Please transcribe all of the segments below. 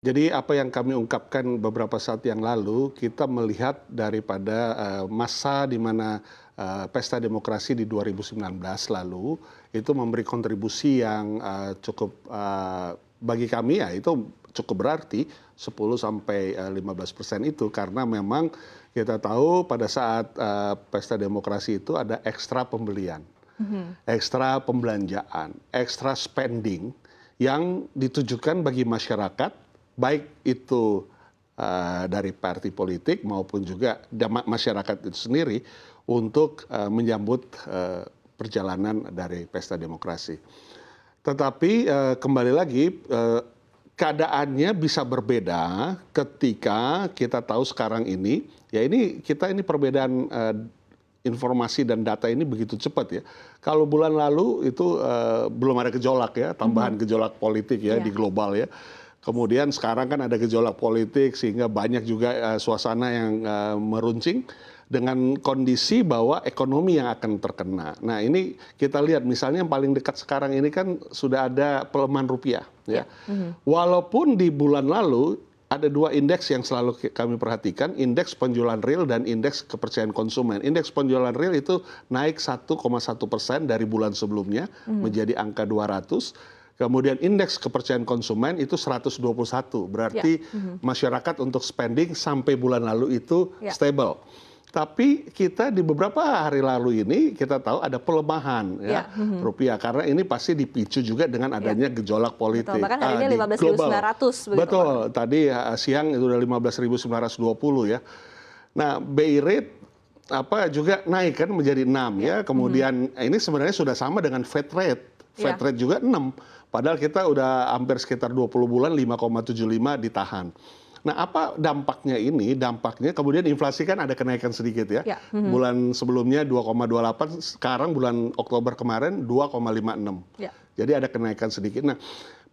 Jadi apa yang kami ungkapkan beberapa saat yang lalu, kita melihat daripada eh, masa di mana eh, pesta demokrasi di 2019 lalu itu memberi kontribusi yang eh, cukup bagi kami ya itu cukup berarti 10 sampai 15 persen itu karena memang kita tahu pada saat pesta demokrasi itu ada ekstra pembelian, mhm. ekstra pembelanjaan, ekstra spending yang ditujukan bagi masyarakat baik itu uh, dari partai politik maupun juga masyarakat itu sendiri untuk uh, menyambut uh, perjalanan dari pesta demokrasi. Tetapi uh, kembali lagi uh, keadaannya bisa berbeda ketika kita tahu sekarang ini ya ini kita ini perbedaan uh, informasi dan data ini begitu cepat ya. Kalau bulan lalu itu uh, belum ada gejolak ya, tambahan mm -hmm. gejolak politik ya yeah. di global ya. Kemudian sekarang kan ada gejolak politik sehingga banyak juga uh, suasana yang uh, meruncing dengan kondisi bahwa ekonomi yang akan terkena. Nah ini kita lihat misalnya yang paling dekat sekarang ini kan sudah ada pelemahan rupiah. Ya, mm-hmm. walaupun di bulan lalu ada dua indeks yang selalu kami perhatikan, indeks penjualan real dan indeks kepercayaan konsumen. Indeks penjualan real itu naik 1,1 persen dari bulan sebelumnya mm-hmm. menjadi angka 200 Kemudian indeks kepercayaan konsumen itu 121, berarti yeah. mm-hmm. masyarakat untuk spending sampai bulan lalu itu yeah. stable. Tapi kita di beberapa hari lalu ini kita tahu ada pelemahan ya, ya. Mhm. rupiah karena ini pasti dipicu juga dengan adanya ya. gejolak politik. Betul. Bahkan hari ah, ini 15.900 Betul. Kan? Tadi ya, siang itu udah 15.920 ya. Nah, BI rate apa juga naik kan menjadi 6 ya. ya. Kemudian hmm. ini sebenarnya sudah sama dengan Fed rate fed iya. rate juga enam, Padahal kita udah hampir sekitar 20 bulan 5,75 ditahan. Nah, apa dampaknya ini? Dampaknya kemudian inflasi kan ada kenaikan sedikit ya. ya. Mm -hmm. Bulan sebelumnya 2,28, sekarang bulan Oktober kemarin 2,56. Ya. Jadi ada kenaikan sedikit. Nah,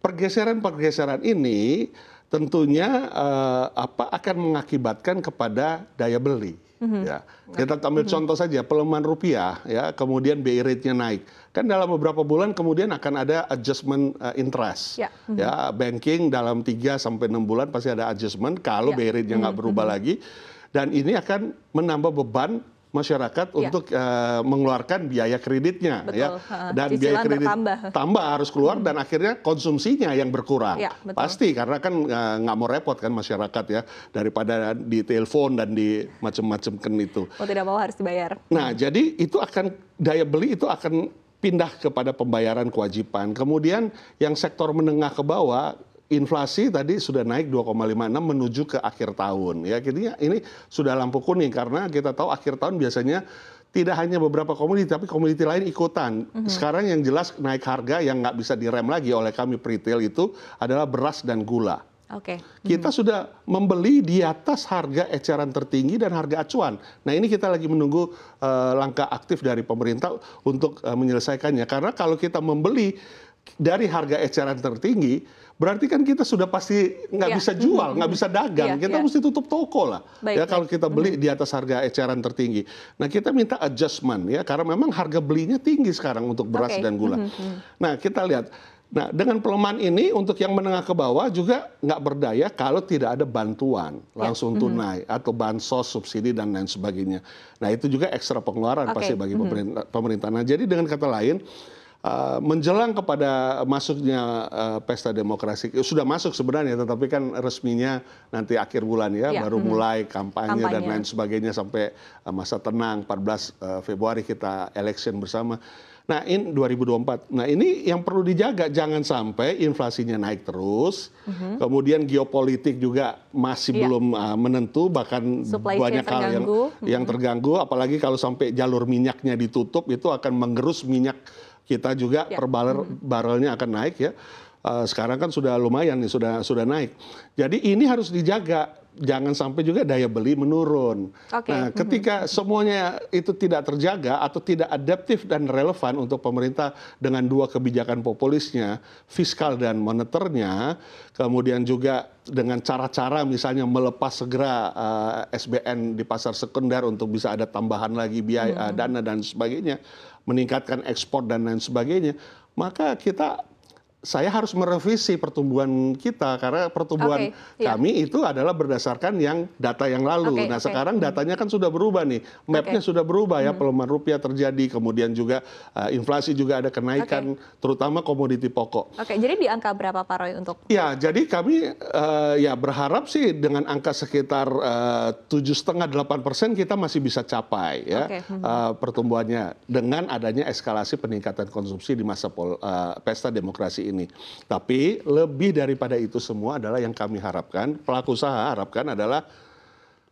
pergeseran-pergeseran ini tentunya uh, apa akan mengakibatkan kepada daya beli Mhm. Ya. Kita ambil mhm. contoh saja pelemahan rupiah, ya kemudian BI rate-nya naik. Kan dalam beberapa bulan kemudian akan ada adjustment uh, interest. Ya. Mhm. ya, banking dalam 3 sampai enam bulan pasti ada adjustment kalau ya. BI rate-nya nggak berubah lagi dan ini akan menambah beban masyarakat ya. untuk uh, mengeluarkan biaya kreditnya betul. ya dan Cicilan biaya kredit bertambah. tambah harus keluar hmm. dan akhirnya konsumsinya yang berkurang ya, pasti karena kan eh, nggak uh, mau repot kan masyarakat ya daripada di telepon dan di macam-macam kan itu mau tidak mau harus dibayar nah hmm. jadi itu akan daya beli itu akan pindah kepada pembayaran kewajiban kemudian yang sektor menengah ke bawah inflasi tadi sudah naik 2,56 menuju ke akhir tahun. Ya, jadi ini sudah lampu kuning karena kita tahu akhir tahun biasanya tidak hanya beberapa komoditi tapi komoditi lain ikutan. Mm -hmm. Sekarang yang jelas naik harga yang nggak bisa direm lagi oleh kami retail itu adalah beras dan gula. Oke. Okay. Kita mm hmm. sudah membeli di atas harga eceran tertinggi dan harga acuan. Nah ini kita lagi menunggu uh, langkah aktif dari pemerintah untuk uh, menyelesaikannya. Karena kalau kita membeli dari harga eceran tertinggi, berarti kan kita sudah pasti nggak ya. bisa jual, nggak bisa dagang. Ya, kita ya. mesti tutup toko lah. Baik, ya kalau kita beli mhm. di atas harga eceran tertinggi. Nah, kita minta adjustment ya karena memang harga belinya tinggi sekarang untuk beras okay. dan gula. Mhm, mhm. Nah, kita lihat Nah, dengan pelemahan ini untuk yang menengah ke bawah juga nggak berdaya kalau tidak ada bantuan ya. langsung ya. tunai atau bansos, subsidi dan lain sebagainya. Nah, itu juga ekstra pengeluaran okay. pasti bagi pemerintah. Nah, jadi dengan kata lain, Eh, menjelang kepada masuknya eh, pesta demokrasi eh, sudah masuk sebenarnya tetapi kan resminya nanti akhir bulan ya, ya baru hmm. mulai kampanye, kampanye dan lain sebagainya sampai masa tenang 14 Februari kita election bersama. Nah, in 2024. Nah, ini yang perlu dijaga jangan sampai inflasinya naik terus. Mm -hmm. Kemudian geopolitik juga masih yeah. belum uh, menentu bahkan Supply banyak hal yang mm -hmm. yang mhm. terganggu apalagi kalau sampai jalur minyaknya ditutup itu akan menggerus minyak kita juga ya. per barrel, hmm. barrelnya akan naik ya. Eh, sekarang kan sudah lumayan nih, sudah sudah naik. Jadi ini harus dijaga, jangan sampai juga daya beli menurun. Okay. Nah, hmm. ketika mm-hmm. semuanya itu tidak terjaga atau tidak adaptif dan relevan untuk pemerintah dengan dua kebijakan populisnya, fiskal dan moneternya, kemudian juga dengan cara-cara misalnya melepas segera uh, eh, SBN di pasar sekunder untuk bisa ada tambahan lagi biaya mm-hmm. dana dan sebagainya meningkatkan ekspor dan lain sebagainya maka kita saya harus merevisi pertumbuhan kita karena pertumbuhan okay, iya. kami itu adalah berdasarkan yang data yang lalu. Okay, nah, okay. sekarang hmm. datanya kan sudah berubah nih. Mapnya okay. sudah berubah ya, hmm. pelemahan rupiah terjadi, kemudian juga uh, inflasi juga ada kenaikan okay. terutama komoditi pokok. Oke, okay, jadi di angka berapa Pak Roy untuk Ya, jadi kami uh, ya berharap sih dengan angka sekitar eh, tujuh setengah delapan persen kita masih bisa capai ya okay. uh, hmm. pertumbuhannya dengan adanya eskalasi peningkatan konsumsi di masa pol, uh, pesta demokrasi ini. Tapi lebih daripada itu semua adalah yang kami harapkan, pelaku usaha harapkan adalah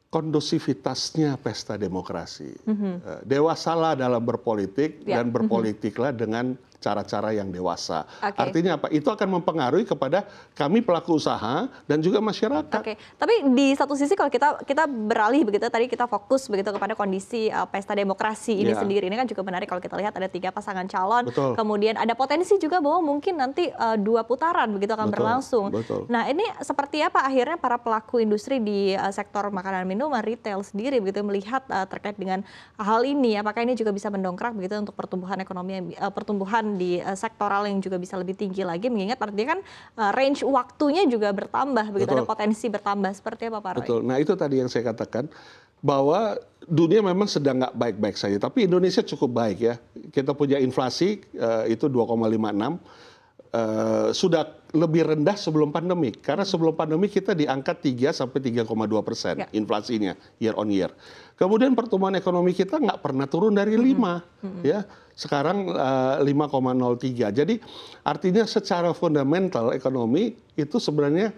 kondusivitasnya pesta demokrasi. Mm -hmm. Dewasalah dalam berpolitik yeah. dan mhm. berpolitiklah mm -hmm. dengan cara-cara yang dewasa. Okay. Artinya apa? Itu akan mempengaruhi kepada kami pelaku usaha dan juga masyarakat. Okay. Tapi di satu sisi kalau kita kita beralih begitu tadi kita fokus begitu kepada kondisi uh, pesta demokrasi ini yeah. sendiri ini kan juga menarik kalau kita lihat ada tiga pasangan calon. Betul. Kemudian ada potensi juga bahwa mungkin nanti uh, dua putaran begitu akan Betul. berlangsung. Betul. Nah, ini seperti apa akhirnya para pelaku industri di uh, sektor makanan minuman retail sendiri begitu melihat uh, terkait dengan hal ini apakah ini juga bisa mendongkrak begitu untuk pertumbuhan ekonomi uh, pertumbuhan di uh, sektoral yang juga bisa lebih tinggi lagi mengingat artinya kan uh, range waktunya juga bertambah begitu Betul. ada potensi bertambah seperti apa Pak Roy? Betul. Nah, itu tadi yang saya katakan bahwa dunia memang sedang nggak baik-baik saja, tapi Indonesia cukup baik ya. Kita punya inflasi uh, itu 2,56 uh, sudah lebih rendah sebelum pandemi karena sebelum pandemi kita diangkat angka 3 sampai 3,2 persen ya. inflasinya year on year. Kemudian pertumbuhan ekonomi kita nggak pernah turun dari 5 mm -hmm. ya. Sekarang uh, eh, 5,03. Jadi artinya secara fundamental ekonomi itu sebenarnya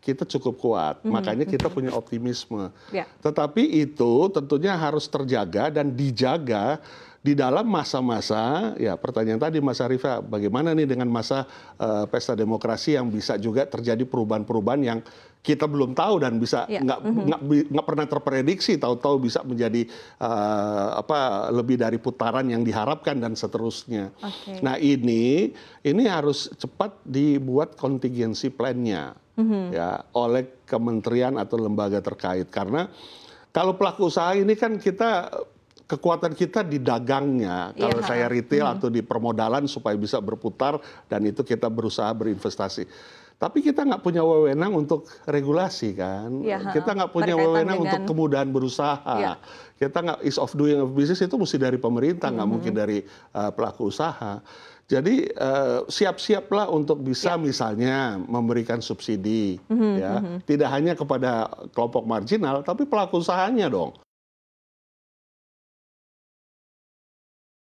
kita cukup kuat. Mm -hmm. Makanya kita mm-hmm. punya optimisme. Ya. Tetapi itu tentunya harus terjaga dan dijaga di dalam masa-masa ya pertanyaan tadi Mas Arifa bagaimana nih dengan masa uh, pesta demokrasi yang bisa juga terjadi perubahan-perubahan yang kita belum tahu dan bisa iya. nggak ya. mm -hmm. pernah terprediksi tahu-tahu bisa menjadi uh, apa lebih dari putaran yang diharapkan dan seterusnya. Okay. Nah ini ini harus cepat dibuat contingency plan-nya mm -hmm. ya oleh kementerian atau lembaga terkait karena kalau pelaku usaha ini kan kita kekuatan kita di dagangnya iya. kalau saya retail hmm. atau di permodalan supaya bisa berputar dan itu kita berusaha berinvestasi tapi kita nggak punya wewenang untuk regulasi kan ya, kita nggak punya wewenang dengan... untuk kemudahan berusaha ya. kita nggak is of doing of business itu mesti dari pemerintah nggak -hmm. mungkin dari uh, pelaku usaha jadi uh, siap-siaplah untuk bisa ya. misalnya memberikan subsidi mm -hmm, ya, mm -hmm. tidak hanya kepada kelompok marginal tapi pelaku usahanya dong.